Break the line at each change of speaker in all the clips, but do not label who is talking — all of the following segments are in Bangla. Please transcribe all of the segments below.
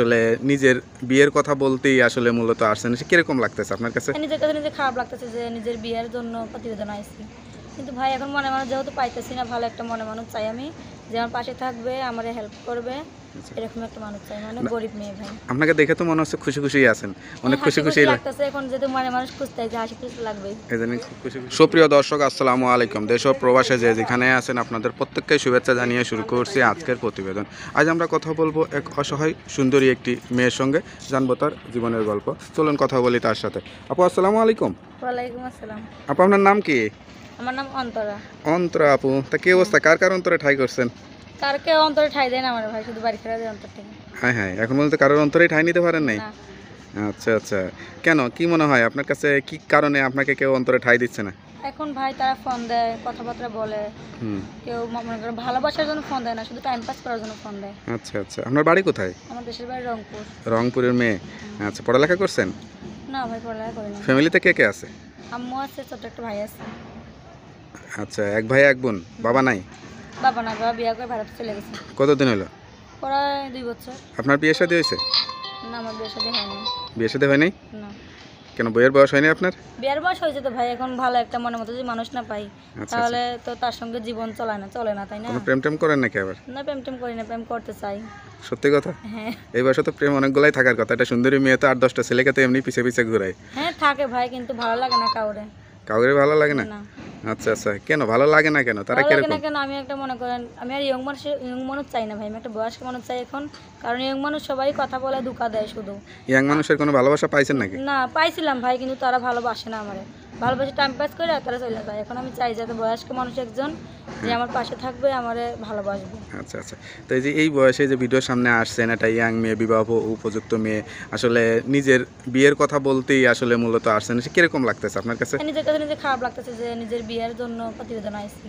আসলে নিজের বিয়ের কথা বলতেই আসলে মূলত আসছেন সে কিরকম লাগতেছে আপনার কাছে
নিজের কাছে নিজে খারাপ লাগতেছে যে নিজের বিয়ের জন্য প্রতিবেদন আসছি কিন্তু ভাই এখন মনে মানুষ যেহেতু পাইতেছি না ভালো একটা মনে মানুষ চাই আমি যে আমার পাশে থাকবে আমার হেল্প করবে আচ্ছা। মানে
আপনাকে দেখে তো মনে হচ্ছে খুশি খুশি আছেন অনেক হ্যাঁ, খুশি খুশি সুপ্রিয় দর্শক আসসালামু আলাইকুম দেশ ও প্রবাসে যে যেখানে আছেন আপনাদের প্রত্যেককে শুভেচ্ছা জানিয়ে শুরু করছি আজকের প্রতিবেদন আজ আমরা কথা বলবো এক অসহায় সুন্দরী একটি মেয়ের সঙ্গে জানবো তার জীবনের গল্প চলুন কথা বলি তার সাথে আপু আসসালামু আলাইকুম
ওয়ালাইকুম আসসালাম
আপু আপনার নাম কি
আমার নাম অন্তরা
অন্তরা আপু তা কি অবস্থা কার কার অন্তরে ঠাই করছেন
তার কেউ অন্তরে ঠাই না আমার ভাই শুধু বাড়ি ফেরাদের অন্তর
হ্যাঁ হ্যাঁ এখন বলতে কারোর অন্তরে ঠাই নিতে পারেন নাই আচ্ছা আচ্ছা কেন কি মনে হয় আপনার কাছে কি কারণে আপনাকে কেউ অন্তরে ঠাই দিচ্ছে না
এখন ভাই তারা ফোন দেয় কথাবার্তা বলে কেউ মনে করে ভালোবাসার জন্য ফোন দেয় না শুধু টাইম পাস করার জন্য ফোন দেয়
আচ্ছা আচ্ছা আপনার বাড়ি কোথায়
আমার দেশের বাড়ি রংপুর
রংপুরের মেয়ে আচ্ছা পড়ালেখা করছেন
না ভাই পড়ালেখা করি না
ফ্যামিলিতে কে কে আছে
আম্মু আছে ছোট একটা ভাই আছে
আচ্ছা এক ভাই এক বোন বাবা নাই
বাবা না বাবা করে ভারত চলে গেছে কতদিন হলো প্রায় দুই বছর
আপনার হয়েছে না আমার হয়নি হয়নি না কেন বইয়ের বয়স হয়নি আপনার
বিয়ের বয়স হয়েছে তো ভাই এখন ভালো একটা মতো মানুষ না পাই
আচ্ছা, আচ্ছা। তাহলে
তো তার সঙ্গে জীবন চলে না চলে না তাই না
প্রেম টেম করেন নাকি আবার
না প্রেম টেম করি না প্রেম করতে চাই সত্যি কথা হ্যাঁ
এই বয়সে তো প্রেম অনেকগুলাই থাকার কথা এটা সুন্দরী মেয়ে তো আট দশটা ছেলেকে তো এমনি পিছে পিছে ঘুরায়
হ্যাঁ থাকে ভাই কিন্তু ভালো লাগে না কাউরে
কাউরে ভালো লাগে না আচ্ছা আচ্ছা কেন ভালো লাগে না কেন তারা ভালো লাগে
কেন আমি একটা মনে করেন আমি আর ইয়ং মানুষ ইয়ং মানুষ চাই না ভাই আমি একটা বয়স্ক মানুষ চাই এখন কারণ ইয়ং মানুষ সবাই কথা বলে ধোঁকা দেয় শুধু
ইয়ং মানুষের কোনো ভালোবাসা পাইছেন নাকি
না পাইছিলাম ভাই কিন্তু তারা ভালোবাসে না আমারে ভালোবাসে টাইম পাস করে তারা চলে যায় এখন আমি চাই যাতে বয়স্ক মানুষ একজন যে হ্যাঁ। আমার পাশে থাকবে আমারে ভালোবাসবে
আচ্ছা আচ্ছা তো এই যে এই বয়সে যে ভিডিও সামনে আসছেন এটা ইয়াং মেয়ে বিবাহ উপযুক্ত মেয়ে আসলে নিজের বিয়ের কথা বলতেই আসলে মূলত আসছেন সে কিরকম লাগতেছে আপনার কাছে হ্যাঁ, নিজের
কাছে নিজে খারাপ লাগতেছে যে নিজের বিয়ের জন্য প্রতিবেদন আসছি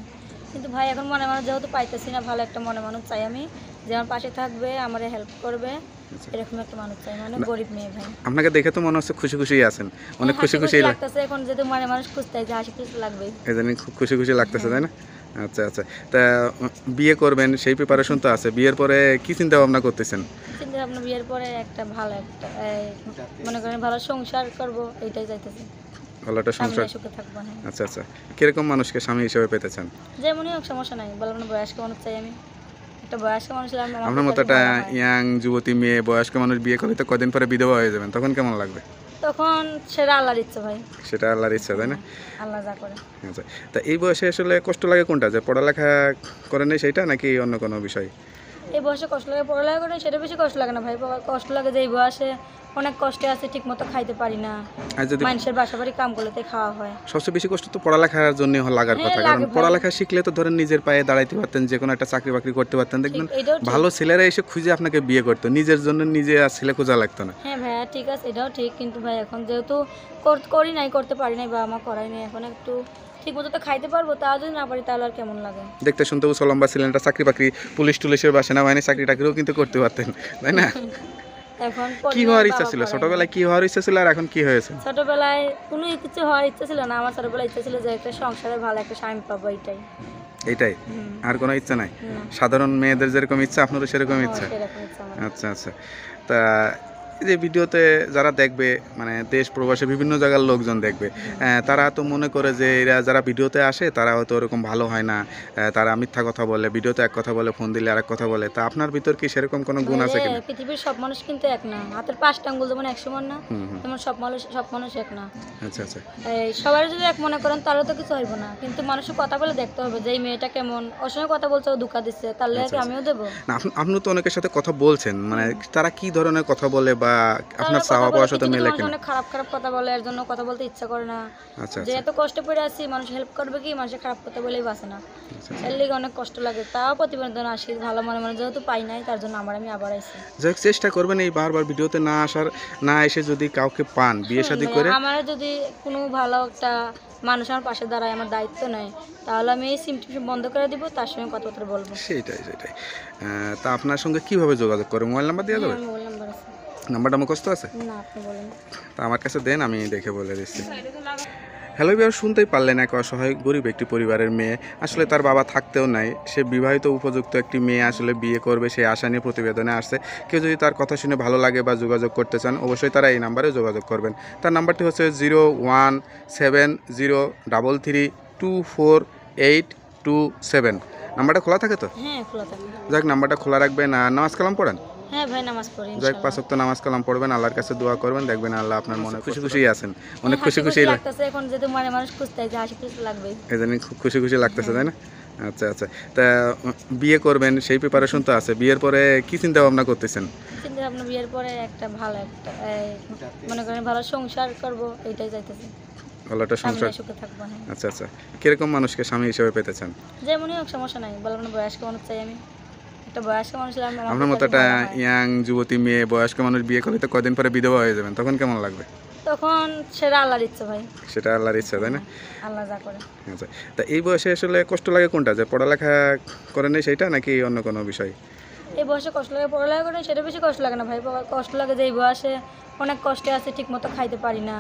কিন্তু ভাই এখন মনে মানুষ যেহেতু পাইতেছি না ভালো একটা মনে মানুষ চাই আমি যে আমার পাশে থাকবে আমারে হেল্প করবে আচ্ছা। মানে গরিব মেয়ে
আপনাকে দেখে তো মনে হচ্ছে খুশি খুশি আছেন অনেক হ্যাঁ, খুশি খুশি লাগতেছে
এখন যদি মানে মানুষ খুঁজতে যে হাসি খুশি লাগবে
এই জন্য খুব খুশি খুশি লাগতেছে হ্যাঁ। তাই না আচ্ছা আচ্ছা তা বিয়ে করবেন সেই প্রিপারেশন তো আছে বিয়ের পরে কি চিন্তা ভাবনা করতেছেন
চিন্তা বিয়ের পরে একটা ভালো একটা মনে করেন ভালো সংসার করবো এইটাই চাইতেছি ভালো একটা সংসার হ্যাঁ।
আচ্ছা আচ্ছা কিরকম মানুষকে স্বামী হিসেবে পেতেছেন
চান যেমনই হোক সমস্যা নাই বললাম না বয়স্ক মানুষ চাই আমি আপনার মতো
একটা ইয়াং যুবতী মেয়ে বয়স্ক মানুষ বিয়ে করলে তো কদিন পরে বিধবা হয়ে যাবেন তখন কেমন লাগবে
তখন সেটা আল্লাহর ইচ্ছা ভাই
সেটা আল্লাহর ইচ্ছা তাই না আল্লাহ যা করে আচ্ছা তা এই বয়সে আসলে কষ্ট লাগে কোনটা যে পড়ালেখা করেনি সেটা নাকি অন্য কোনো বিষয়
এই বয়সে কষ্ট লাগে পড়ালেখা করে সেটা বেশি কষ্ট লাগে না ভাই কষ্ট লাগে যে এই বয়সে অনেক কষ্টে আছে ঠিক মতো খাইতে পারি না মানুষের বাসা বাড়ি কাম করলেতে
খাওয়া হয় সবচেয়ে বেশি কষ্ট তো পড়ালেখার জন্য লাগার হ্যাঁ, কথা কারণ পড়ালেখা শিখলে তো ধরেন নিজের পায়ে দাঁড়াইতে পারতেন যে কোনো একটা চাকরি বাকরি করতে পারতেন দেখবেন ভালো ছেলেরা এসে খুঁজে আপনাকে বিয়ে করতো নিজের জন্য নিজে আর ছেলে খোঁজা লাগতো না
হ্যাঁ ভাইয়া ঠিক আছে এটাও ঠিক কিন্তু ভাই এখন যেহেতু করি নাই করতে পারি নাই বা আমার করাই নাই এখন একটু ঠিক তো খাইতে পারবো তা যদি না পারি তাহলে আর কেমন লাগে
দেখতে শুনতে উঁচু লম্বা ছিলেন চাকরি বাকরি পুলিশ টুলিশের বা সেনাবাহিনী মানে চাকরি টাকরিও কিন্তু করতে পারতেন তাই না
এখন হওয়ার ইচ্ছা ছিল
হওয়ার ছিল আর এখন
হয়েছে হওয়ার ইচ্ছা ছিল না আমার ছিল যে সংসারে ভালো একটা এটাই
এটাই আর কোনো ইচ্ছা নাই সাধারণ মেয়েদের যেরকম ইচ্ছা আপনারও সেরকম হ্যাঁ, ইচ্ছা আচ্ছা আচ্ছা তা যে ভিডিওতে যারা দেখবে মানে দেশ প্রবাসে বিভিন্ন জায়গার লোকজন দেখবে তারা তো মনে করে যে এরা যারা ভিডিওতে আসে তারা হয়তো ওরকম ভালো হয় না তারা মিথ্যা কথা বলে ভিডিওতে এক কথা বলে ফোন দিলে আরেক কথা বলে তা আপনার ভিতর কি সেরকম কোনো গুণ মানে আছে
পৃথিবীর সব মানুষ কিন্তু এক না হাতের পাঁচটা আঙ্গুল যেমন এক সমান না তেমন সব মানুষ সব মানুষ এক না আচ্ছা আচ্ছা সবাই যদি এক মনে করেন তাহলে তো কিছু হইব না কিন্তু মানুষের কথা বলে দেখতে হবে যে এই মেয়েটা কেমন ওর সঙ্গে কথা বলছে ও ধোকা দিচ্ছে তাহলে আচ্ছা, আচ্ছা। আমিও দেবো
আপনি তো অনেকের সাথে কথা বলছেন মানে তারা কি ধরনের কথা বলে বা আপনার চাওয়া পাওয়ার সাথে মেলে কিনা
খারাপ খারাপ কথা বলে এর জন্য কথা বলতে ইচ্ছা করে না আচ্ছা, আচ্ছা। যে এত কষ্ট পড়ে আছি মানুষ হেল্প করবে কি খারাপ কথা বলেই বাসে না আচ্ছা, আচ্ছা। এর লিগে অনেক কষ্ট লাগে তাও প্রতিবেদন আসি ভালো মনে মনে যেহেতু পাই নাই তার জন্য আমার আমি আবার
যাই চেষ্টা করবেন এই বারবার ভিডিওতে না আসার না এসে যদি কাউকে পান বিয়ে শাদী করে
আমার যদি কোনো ভালো একটা মানুষ আমার পাশে দাঁড়ায় আমার দায়িত্ব নেয় তাহলে আমি এই সিম বন্ধ করে দিব তার সঙ্গে কথাবার্তা বলবো
সেটাই সেটাই তা আপনার সঙ্গে কিভাবে যোগাযোগ করবো মোবাইল নাম্বার দিয়ে হ্যাঁ, দেবো নাম্বারটা মুখস্থ আছে তা আমার কাছে দেন আমি দেখে বলে দিচ্ছি হ্যালো বিহার শুনতেই পারলেন এক অসহায় গরিব একটি পরিবারের মেয়ে আসলে তার বাবা থাকতেও নাই সে বিবাহিত উপযুক্ত একটি মেয়ে আসলে বিয়ে করবে সেই আশা নিয়ে প্রতিবেদনে আসছে কেউ যদি তার কথা শুনে ভালো লাগে বা যোগাযোগ করতে চান অবশ্যই তারা এই নাম্বারে যোগাযোগ করবেন তার নাম্বারটি হচ্ছে zero one seven zero double three two four eight two seven নাম্বারটা খোলা থাকে তো হ্যাঁ, যাক নাম্বারটা খোলা রাখবেন আর নামাজ কালাম পড়েন
হ্যাঁ ভাই নামাজ পড়ি যাই
নামাজ কালাম পড়বেন আল্লাহর কাছে দোয়া করবেন দেখবেন আল্লাহ আপনার মনে খুশি খুশি আছেন অনেক হ্যাঁ, খুশি খুশি
লাগতেছে এখন যেহেতু মনে মানুষ খুঁজতে যে হাসি খুশি
খুব খুশি খুশি লাগতেছে তাই না হ্যাঁ। আচ্ছা আচ্ছা তা বিয়ে করবেন সেই প্রিপারেশন তো আছে বিয়ের পরে কি চিন্তা ভাবনা করতেছেন
চিন্তা ভাবনা বিয়ের পরে একটা ভালো একটা মনে করেন ভালো সংসার করব এটাই চাইতেছি
ভালো একটা সংসার
হ্যাঁ।
আচ্ছা আচ্ছা কিরকম মানুষকে স্বামী হিসেবে পেতে চান
যেমনই হোক সমস্যা নাই বলবেন বয়স্ক মানুষ চাই আমি আপনার মতো
একটা ইয়াং যুবতী মেয়ে বয়স্ক মানুষ বিয়ে করলে তো কদিন পরে বিধবা হয়ে যাবেন তখন কেমন লাগবে
তখন সেটা আল্লাহর ইচ্ছা ভাই
সেটা আল্লাহর ইচ্ছা তাই না
হ্যাঁ, আল্লাহ যা করে
আচ্ছা তা এই বয়সে আসলে কষ্ট লাগে কোনটা যে পড়ালেখা করেনি সেটা নাকি অন্য কোনো বিষয়
এই বয়সে কষ্ট লাগে পড়ালেখা করে সেটা বেশি কষ্ট লাগে না ভাই কষ্ট লাগে যে এই বয়সে অনেক কষ্টে আছে ঠিক মতো খাইতে পারি না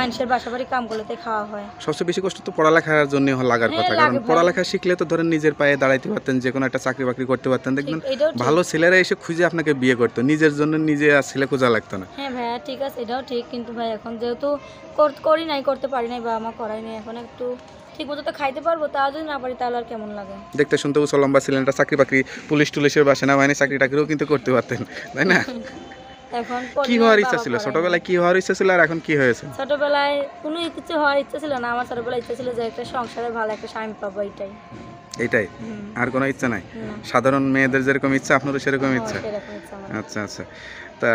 মানুষের বাসা বাড়ি কাম করলে
খাওয়া হয় সবচেয়ে বেশি কষ্ট তো পড়ালেখার জন্য লাগার হ্যাঁ, কথা কারণ পড়ালেখা শিখলে তো ধরেন নিজের পায়ে দাঁড়াইতে পারতেন যে কোনো একটা চাকরি বাকরি করতে পারতেন দেখবেন ভালো ছেলেরা এসে খুঁজে আপনাকে বিয়ে করতো নিজের জন্য নিজে আর ছেলে খোঁজা লাগতো না
হ্যাঁ ভাইয়া ঠিক আছে এটাও ঠিক কিন্তু ভাই এখন যেহেতু করি নাই করতে পারি নাই বা আমার করাই নাই এখন একটু ঠিকমতো তো খাইতে পারবো তা যদি না পারি তাহলে আর কেমন লাগে
দেখতে শুনতে উঁচু লম্বা ছিলেন চাকরি বাকরি পুলিশ টুলিশের বা মানে চাকরি টাকরিও কিন্তু করতে পারতেন তাই না
এখন হওয়ার ইচ্ছা ছিল ছোটবেলায়
হওয়ার ইচ্ছা ছিল আর এখন হয়েছে
হওয়ার ইচ্ছা ছিল না আমার ছিল যে একটা ভালো একটা
এটাই আর কোনো ইচ্ছা নাই সাধারণ মেয়েদের যেরকম ইচ্ছা আপনারও সেরকম হ্যাঁ, ইচ্ছা আচ্ছা আচ্ছা তা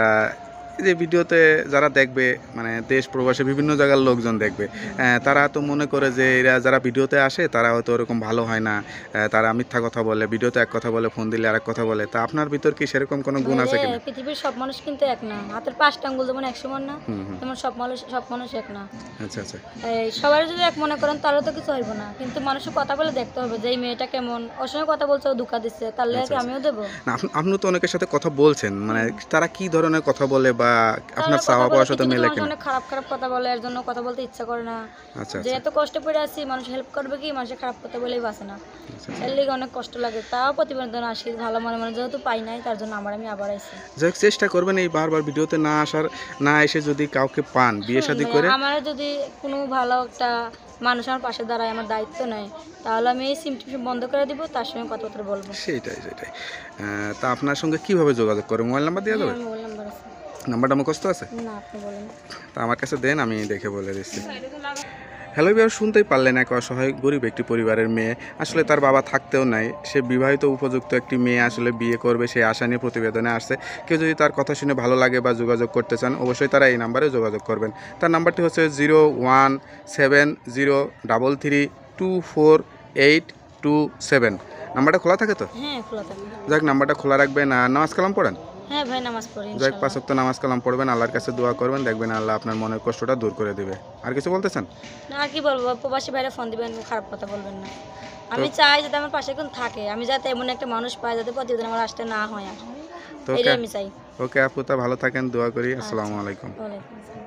যে ভিডিওতে যারা দেখবে মানে দেশ প্রবাসে বিভিন্ন জায়গার লোকজন দেখবে তারা তো মনে করে যে এরা যারা ভিডিওতে আসে তারা হয়তো ওরকম ভালো হয় না তারা মিথ্যা কথা বলে ভিডিওতে এক কথা বলে ফোন দিলে আর এক কথা বলে তা আপনার ভিতর কি সেরকম কোনো গুণ আছে কিনা
পৃথিবীর সব মানুষ কিন্তু এক না হাতের পাঁচটা আঙ্গুল যেমন এক সমান না তেমন সব মানুষ সব মানুষ এক না আচ্ছা আচ্ছা সবার যদি এক মনে করেন তাহলে তো কিছু হইব না কিন্তু মানুষের কথা বলে দেখতে হবে যে এই মেয়েটা কেমন ওর কথা বলছে ও দুঃখা দিচ্ছে তাহলে আচ্ছা, আচ্ছা। আমিও দেবো
আপনি তো অনেকের সাথে কথা বলছেন মানে তারা কি ধরনের কথা বলে বা বা আপনার চাওয়া পাওয়ার সাথে মেলে কেন অনেক
খারাপ খারাপ কথা বলে এর জন্য কথা বলতে ইচ্ছা করে না আচ্ছা, আচ্ছা। যে এত কষ্ট পড়ে আছি মানুষ হেল্প করবে কি মানুষের খারাপ কথা বলেই বাসে না আচ্ছা। এর লিগে অনেক কষ্ট লাগে তাও প্রতিবেদন আসি ভালো মনে মনে যেহেতু পাই নাই তার জন্য আমার আমি আবার আসি
যাই হোক চেষ্টা করবেন এই বারবার ভিডিওতে না আসার না এসে যদি কাউকে পান বিয়ে শাদী করে
আমার যদি কোনো ভালো একটা মানুষ আমার পাশে দাঁড়ায় আমার দায়িত্ব নেয় তাহলে আমি এই সিমটি বন্ধ করে দিব তার সঙ্গে কথাবার্তা বলবো
সেটাই সেটাই তা আপনার সঙ্গে কিভাবে যোগাযোগ করে মোবাইল নাম্বার দেওয়া হ্যাঁ, যাবে নাম্বারটা কষ্ট আছে তা আমার কাছে দেন আমি দেখে বলে দিচ্ছি হ্যালো বিহার শুনতেই পারলেন এক অসহায় গরিব একটি পরিবারের মেয়ে আসলে তার বাবা থাকতেও নাই সে বিবাহিত উপযুক্ত একটি মেয়ে আসলে বিয়ে করবে সেই আশা নিয়ে প্রতিবেদনে আসছে কেউ যদি তার কথা শুনে ভালো লাগে বা যোগাযোগ করতে চান অবশ্যই তারা এই নাম্বারে যোগাযোগ করবেন তার নাম্বারটি হচ্ছে zero one seven zero double three two four eight two seven নাম্বারটা খোলা থাকে তো হ্যাঁ, যাক নাম্বারটা খোলা রাখবেন আর নামাজ কালাম পড়েন
হ্যাঁ ভাই নামাজ পড়ি যাই হোক
নামাজ কালাম পড়বেন আল্লাহর কাছে দোয়া করবেন দেখবেন আল্লাহ আপনার মনের কষ্টটা দূর করে দিবে আর কিছু বলতেছেন
না আর কি বলবো প্রবাসী বাইরে ফোন দিবেন খারাপ কথা বলবেন না আমি চাই যাতে আমার পাশে একজন থাকে আমি যাতে এমন একটা মানুষ পাই যাতে প্রতিদিন আমার আসতে না হয় আর
তো আমি চাই ওকে আপু তা ভালো থাকেন দোয়া করি আসসালামু আলাইকুম
ওয়ালাইকুম আসসালাম